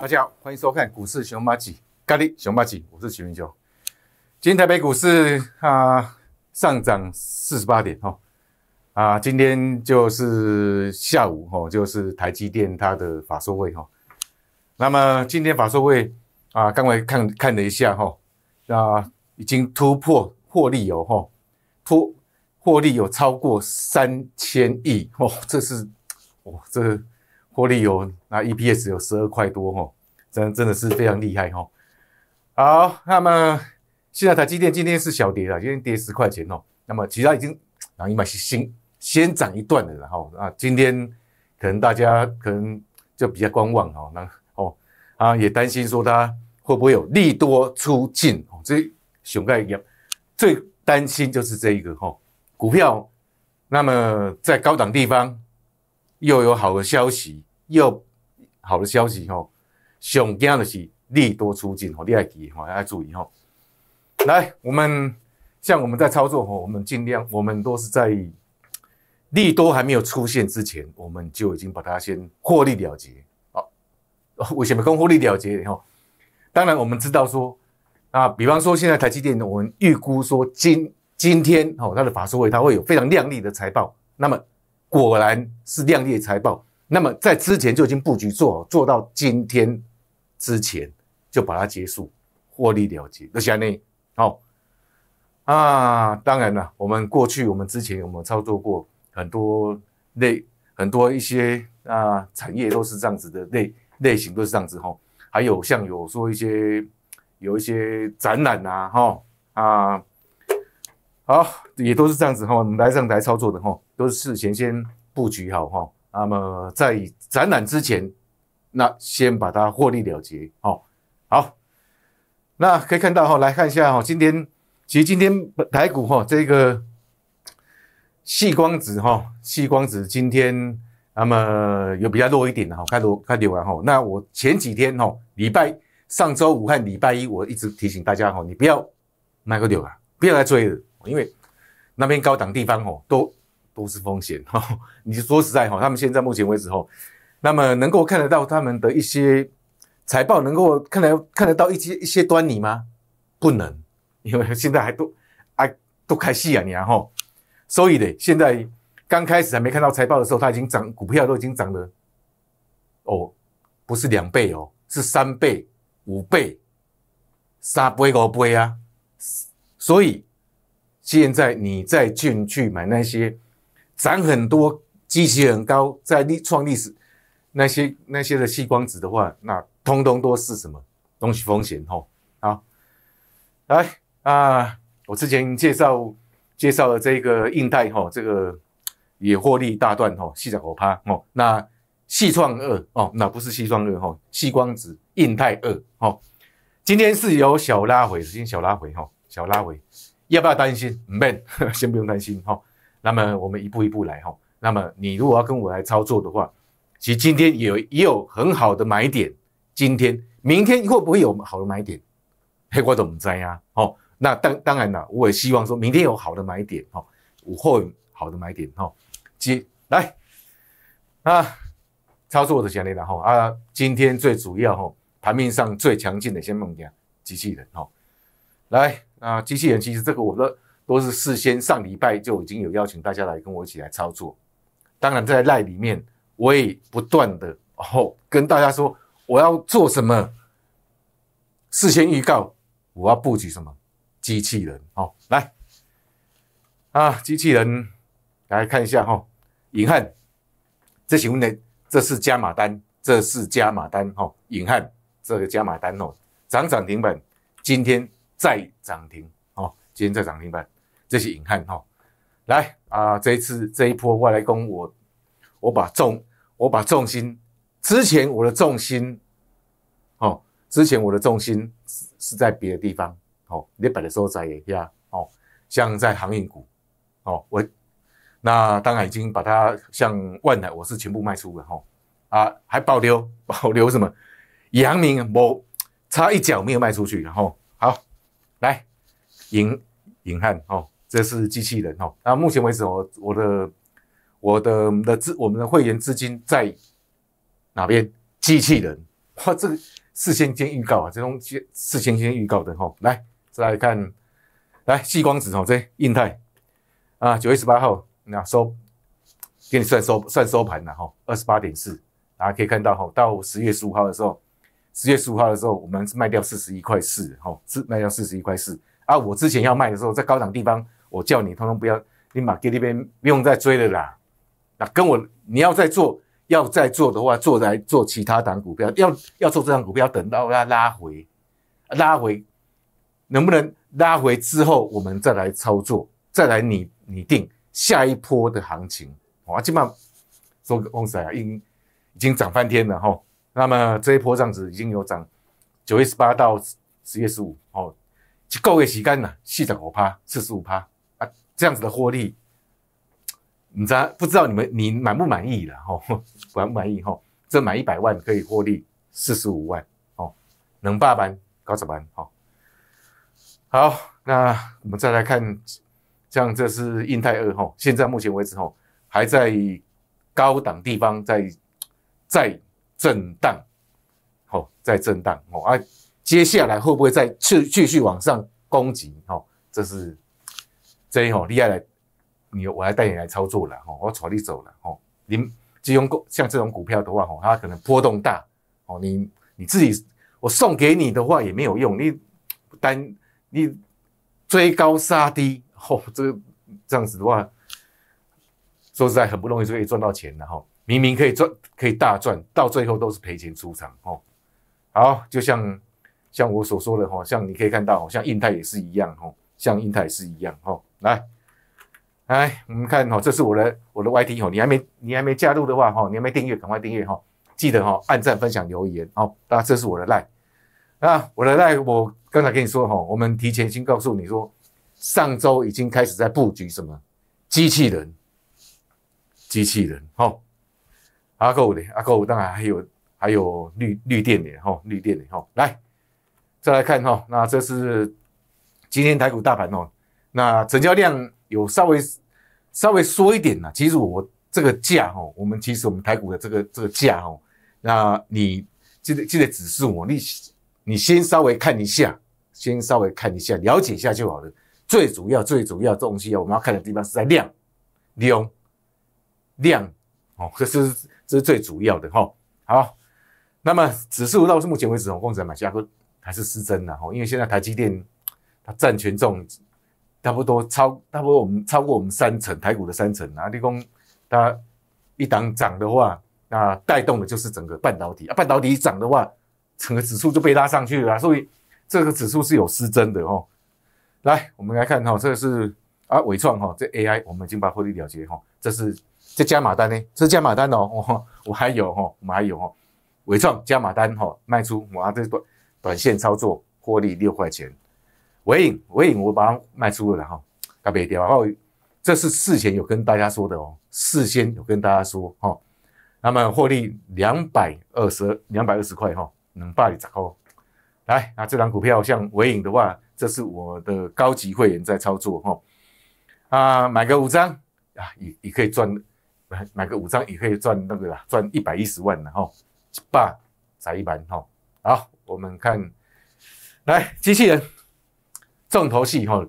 大家好，欢迎收看股市熊猫记咖喱熊猫记，我是徐明雄。今天台北股市啊上涨四十八点哦啊，今天就是下午哦，就是台积电它的法说会哈。那么今天法说会啊，刚才看看了一下哈啊，已经突破获利有哈，突获利有超过三千亿哦，这是哇这。玻璃哦，那 EPS 有十二块多哦，真真的是非常厉害哦。好，那么现在台积电今天是小跌了，今天跌十块钱哦。那么其他已经，然后因是先先涨一段的，然后啊，今天可能大家可能就比较观望哦，那哦啊也担心说它会不会有利多出尽哦，这熊盖也最担心就是这一个哦、股票。那么在高档地方又有好的消息。又好的消息吼，上惊的是利多出尽吼，你爱记吼，要注意吼。来，我们像我们在操作吼，我们尽量我们都是在利多还没有出现之前，我们就已经把它先获利了结啊。为什么跟获利了结吼？当然我们知道说，啊，比方说现在台积电，我们预估说今今天吼它的法术会它会有非常亮丽的财报，那么果然是亮丽的财报。那么在之前就已经布局做做到今天之前就把它结束获利了结。那像那好啊，当然了，我们过去我们之前有没有操作过很多类很多一些啊产业都是这样子的类类型都是这样子哈。还有像有说一些有一些展览啊哈啊好也都是这样子哈，来上台操作的哈，都是事前先布局好哈。那么在展览之前，那先把它获利了结哦。好，那可以看到哈，来看一下哈，今天其实今天台股哈这个细光子哈，细光子今天那么有比较弱一点的哈，看多看牛啊哈。那我前几天哈礼拜上周五和礼拜一，我一直提醒大家哈，你不要那个六啊，不要来追了，因为那边高档地方哦都。都是风险哈！你说实在哈，他们现在目前为止哈，那么能够看得到他们的一些财报，能够看得看得到一些一些端倪吗？不能，因为现在还都啊都开戏啊你啊哈！所以嘞，现在刚开始还没看到财报的时候，它已经涨股票都已经涨了哦，不是两倍哦，是三倍、五倍、三倍、五倍啊！所以现在你再进去买那些。涨很多，绩息很高，在历创历史那些那些的细光子的话，那通通都是什么东西风险吼？好，来啊，我之前介绍介绍了这个印太吼，这个也获利大段吼，细在我趴哦。那细创二哦，那不是细创二吼，西光子印太二吼。今天是由小拉回先，小拉回吼，小拉回要不要担心？唔 先不用担心吼。那么我们一步一步来哈。那么你如果要跟我来操作的话，其实今天有也有很好的买点。今天、明天会不会有好的买点？黑瓜怎么栽呀？哦，那当当然了，我也希望说明天有好的买点后有好的买点哈。接来，啊，操作我的权利了哈。啊，今天最主要哈盘面上最强劲的先掉机器人哈。来，啊，机器人其实这个我的。都是事先上礼拜就已经有邀请大家来跟我一起来操作，当然在赖里面我也不断的哦跟大家说我要做什么，事先预告我要布局什么机器人哦，来啊机器人来看一下哈，银汉这请问呢？这是加码单，这是加码单哈，银汉这个加码单哦，涨涨停板，今天再涨停哦，今天再涨停板。这些隐悍哈，来啊！这一次这一波外来攻，我我把重我把重心，之前我的重心，哦，之前我的重心是是在别的地方，哦，你本时候在呀，哦，像在航运股，哦，我那当然已经把它向外来，我是全部卖出了，哦，啊，还保留保留什么？阳明，我差一脚没有卖出去，然后好来引引悍，哦。这是机器人哦。那目前为止我我的我的的资我们的会员资金在哪边？机器人哇，这个事先先预告啊，这种事先先预告的哈，来再来看来激光子哦，这印太啊，九月十八号那收给你算收算收盘了哈，二十八点四，大家可以看到哈，到十月十五号的时候，十月十五号的时候我们是卖掉四十一块四哈，是卖掉四十一块四啊，我之前要卖的时候在高档地方。我叫你通通不要，你马 KLB 不用再追了啦。那跟我你要再做，要再做的话，做来做其他档股票，要要做这张股票，等到它拉回，拉回能不能拉回之后，我们再来操作，再来拟拟定下一波的行情。我起码说个公司啊，已经已经涨翻天了哈。那么这一波这样子已经有涨，九月十八到十月十五哦，一个月时间呐，细十五趴，四十五趴。这样子的获利，你知不知道你们你满不满意了哈？满不满意哈？这满一百万可以获利四十五万哈，能霸班高走班哈。好，那我们再来看，像这是印泰二哈，现在目前为止哈还在高档地方在在震荡，好在震荡哦啊，接下来会不会再继继续往上攻击哈？这是。这一吼厉害了，你我来带你来操作了吼，我炒你走了吼。你金融股像这种股票的话吼，它可能波动大哦。你你自己我送给你的话也没有用，你单你追高杀低吼，这个这样子的话，说实在很不容易就可以赚到钱了吼。明明可以赚可以大赚，到最后都是赔钱出场吼。好，就像像我所说的吼，像你可以看到像印泰也是一样吼，像太泰是一样吼。来，哎，我们看哈，这是我的我的 Y T 哦，你还没你还没加入的话哈，你还没订阅，赶快订阅哈，记得哈，按赞、分享、留言哦。那这是我的赖，啊，我的赖，我刚才跟你说哈，我们提前先告诉你说，上周已经开始在布局什么机器人，机器人哈，阿 Go 的阿 Go，当然还有还有绿绿电的哈，绿电的哈，来，再来看哈，那这是今天台股大盘哦。那成交量有稍微稍微缩一点呐。其实我这个价哈，我们其实我们台股的这个这个价哈，那你记得记得指示我，你你先稍微看一下，先稍微看一下，了解一下就好了。最主要最主要东西啊，我们要看的地方是在量量量哦，这是这是最主要的哈。好，那么指数到目前为止我共才买下还是失真的哈，因为现在台积电它占权重。差不多超差不多我们超过我们三成台股的三成啊，立功它一档涨的话，那带动的就是整个半导体啊，半导体涨的话，整个指数就被拉上去了，所以这个指数是有失真的哦。来，我们来看哈，这个是啊伟创哈，这 AI 我们已经把获利了结哈，这是这加码单呢，这加码单哦，我我还有哈，我们还有哈，伟创加码单哈，卖出，哇，这短短线操作获利六块钱。尾影，尾影，我把它卖出了后干别掉。然后这是事前有跟大家说的哦，事先有跟大家说哈。那么获利两百二十，两百二十块哈，能把你砸哦。来那这张股票像尾影的话，这是我的高级会员在操作哈。啊，买个五张啊，也也可以赚，买买个五张也可以赚那个赚一百一十万的哈，把砸一盘哈。好，我们看，来机器人。重头戏哈，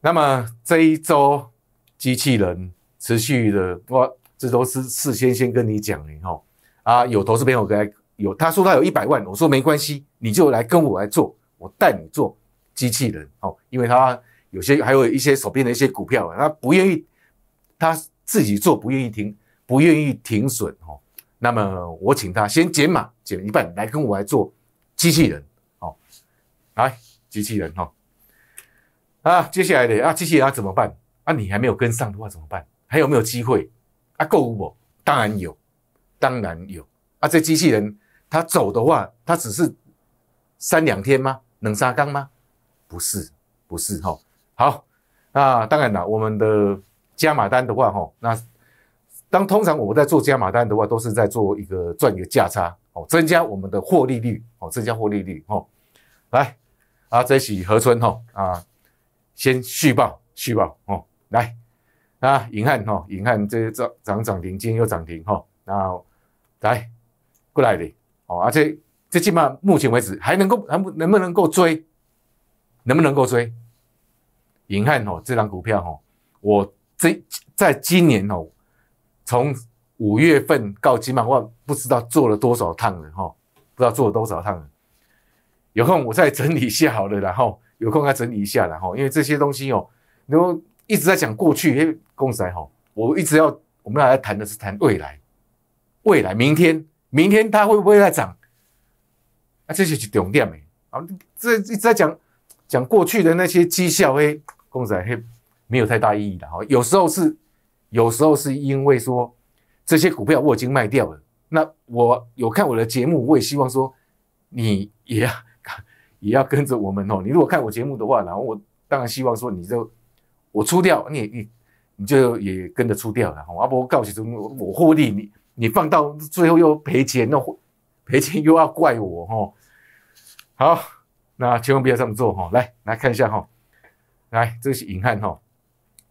那么这一周机器人持续的，我这都是事先先跟你讲的哈。啊，有投资朋友来有，他说他有一百万，我说没关系，你就来跟我来做，我带你做机器人哦，因为他有些还有一些手边的一些股票，他不愿意他自己做，不愿意停，不愿意停损哦。那么我请他先减码减一半，来跟我来做机器人哦，来机器人哈。啊，接下来的啊，机器人怎么办？啊，你还没有跟上的话怎么办？还有没有机会？啊，够唔当然有，当然有。啊，这机器人它走的话，它只是三两天吗？能杀缸吗？不是，不是哈。好，那当然了，我们的加码单的话，哈，那当通常我们在做加码单的话，都是在做一个赚一个价差哦，增加我们的获利率哦，增加获利率哦。来啊，这一何春村哈啊。先续报续报哦，来啊，银汉哈，银汉这涨涨涨停，今天又涨停哈，那来过来的哦，而且最起码目前为止还能够还能不能够追，能不能够追银汉哦，这张股票哈，我这在今年哦，从五月份到今万我不知道做了多少趟了哈，不知道做了多少趟，了，有空我再整理一下好了，然后。有空来整理一下，然后因为这些东西哦，你后一直在讲过去，哎，公仔还好，我一直要我们来谈的是谈未来，未来明天，明天它会不会再涨？啊，这就是重点哎，啊，这一直在讲讲过去的那些绩效哎，公仔嘿，没有太大意义的哈，有时候是，有时候是因为说这些股票我已经卖掉了，那我有看我的节目，我也希望说你也。也要跟着我们哦。你如果看我节目的话，然后我当然希望说，你就我出掉，你你你就也跟着出掉了。阿伯告诉中，我获利，你你放到最后又赔钱，那赔钱又要怪我哈。好，那千万不要么做哈。来，来看一下哈，来，这是银汉哈，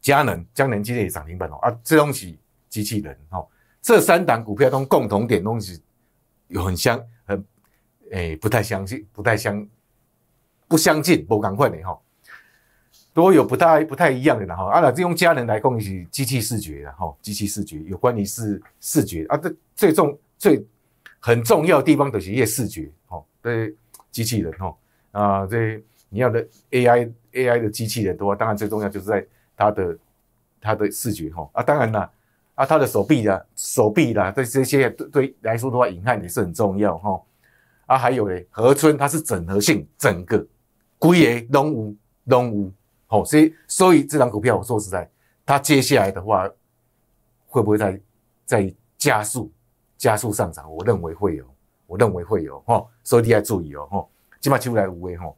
佳能、佳能今天也涨停板哦。啊，这东西机器人哈，这三档股票中共同点东西有很相很，哎，不太相信，不太相。不相近，不赶快的哈。如果有不太不太一样的呢哈，啊，就用家人来供机器视觉的哈，机器视觉有关于是视觉啊，这最重最很重要地方都是一些视觉哈，对机器人哈啊，这你要的 AI AI 的机器人的话，当然最重要就是在它的它的视觉哈啊，当然啦啊，他的手臂啦手臂啦，对这些对对来说的话，隐含也是很重要哈啊，还有嘞河村它是整合性整个。贵的龙五龙五，好，所以所以这张股票，我说实在，它接下来的话会不会再再加速加速上涨？我认为会有，我认为会有，哈，所以你要注意哦，哈，今麦起来无畏，哈，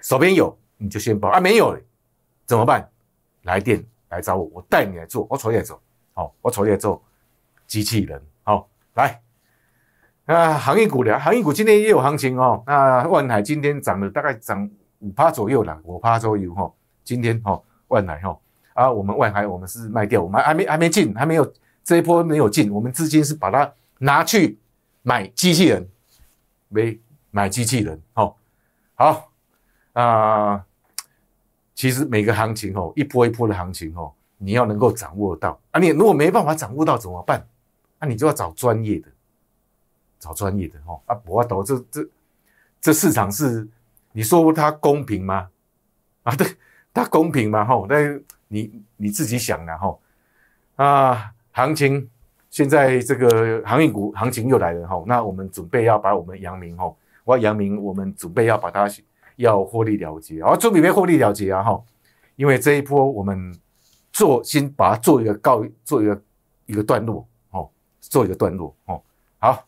手边有你就先报，啊，没有，怎么办？来电来找我，我带你来做，我从业做，好，我从业做，机器人，好，来，啊，行业股的行业股今天也有行情哦，那万海今天涨了大概涨。五趴左右啦，五趴左右哈。今天哈，万来哈啊，我们外海我们是卖掉，我们还没还没进，还没有这一波没有进，我们资金是把它拿去买机器人，没买机器人哈。好啊，其实每个行情哦，一波一波的行情哦，你要能够掌握到啊。你如果没办法掌握到怎么办？那你就要找专业的，找专业的哈。啊，我懂这这这市场是。你说它公平吗？啊，对，它公平吗？吼，那你你自己想啊，吼，啊，行情现在这个航运股行情又来了，吼，那我们准备要把我们阳明，吼，我阳明，我们准备要把它要获利了结，啊，做准备获利了结啊，吼，因为这一波我们做先把它做一个告做一个一个段落，吼，做一个段落，吼，好，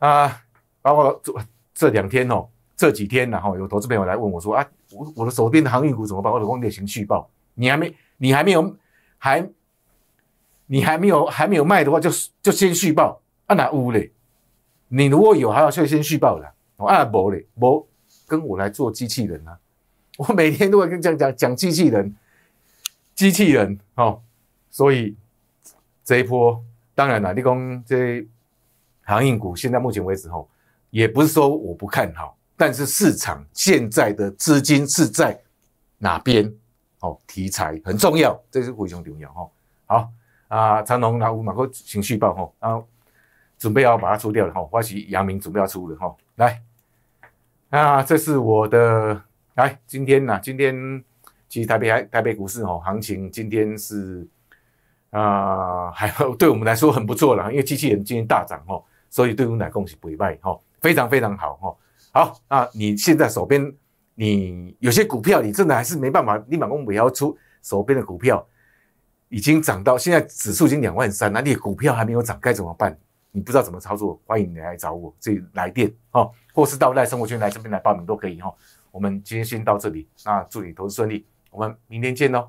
啊，包括这这两天，哦。这几天然后有投资朋友来问我说：“啊，我我的手边的航运股怎么办？”我老公业行续报，你还没，你还没有，还，你还没有，还没有卖的话，就就先续报。啊，哪乌嘞？你如果有，还要去先续报了。啊，不嘞，不跟我来做机器人啊！我每天都会跟讲讲讲机器人，机器人哦。所以这一波，当然了，你讲这航运股，现在目前为止，哈，也不是说我不看好。但是市场现在的资金是在哪边？哦，题材很重要，这是非常重要哈。好啊，长隆老五马哥情绪爆？哈，啊、准备要把它出掉了哈。花旗阳明准备要出了哈。来啊，这是我的。来，今天呢？今天其实台北台台北股市哦，行情今天是啊，还 对我们来说很不错了，因为机器人今天大涨哦，所以对我们来讲是不坏哈，非常非常好哈。好，那你现在手边你有些股票，你真的还是没办法，立马功不要出手边的股票，已经涨到现在指数已经两万三，那你股票还没有涨，该怎么办？你不知道怎么操作，欢迎你来找我，这来电哦，或是到赖生活圈来这边来报名都可以哦。我们今天先到这里，那祝你投资顺利，我们明天见喽。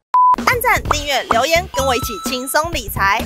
按赞、订阅、留言，跟我一起轻松理财。